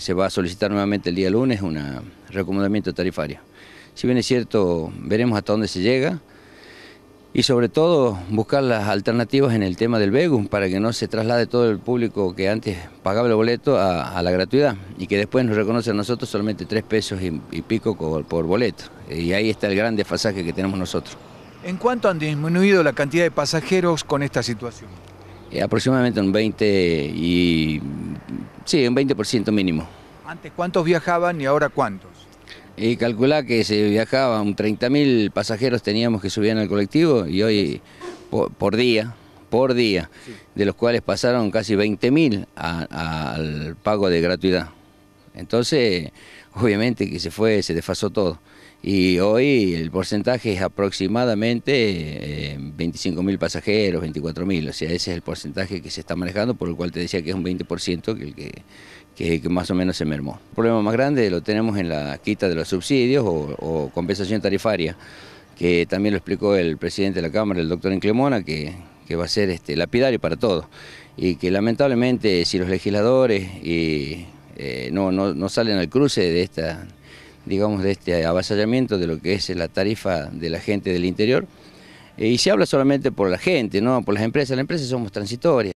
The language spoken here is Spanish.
se va a solicitar nuevamente el día lunes un recomendamiento tarifario. Si bien es cierto, veremos hasta dónde se llega y sobre todo buscar las alternativas en el tema del Begum para que no se traslade todo el público que antes pagaba el boleto a, la gratuidad y que después nos reconoce a nosotros solamente tres pesos y, pico por, boleto. Y ahí está el gran desfasaje que tenemos nosotros. ¿En cuánto han disminuido la cantidad de pasajeros con esta situación? Eh, aproximadamente un 20 y Sí, un 20% mínimo. ¿Antes cuántos viajaban y ahora cuántos? Y calculá que se viajaban 30.000 pasajeros teníamos que subían al colectivo y hoy por, día, por día, de los cuales pasaron casi 20.000 al pago de gratuidad. Entonces, obviamente que se fue, se desfasó todo. Y hoy el porcentaje es aproximadamente 25.000 eh, pasajeros, 24.000. O sea, ese es el porcentaje que se está manejando, por el cual te decía que es un 20% que, que, que, que más o menos se mermó. El problema más grande lo tenemos en la quita de los subsidios o, compensación tarifaria, que también lo explicó el presidente de la Cámara, el doctor Enclemona, que, que va a ser este, lapidario para todos. Y que lamentablemente si los legisladores y eh, no, no, salen al cruce de esta digamos de este avasallamiento de lo que es la tarifa de la gente del interior. Eh, y se habla solamente por la gente, no por las empresas, las empresas somos transitorias.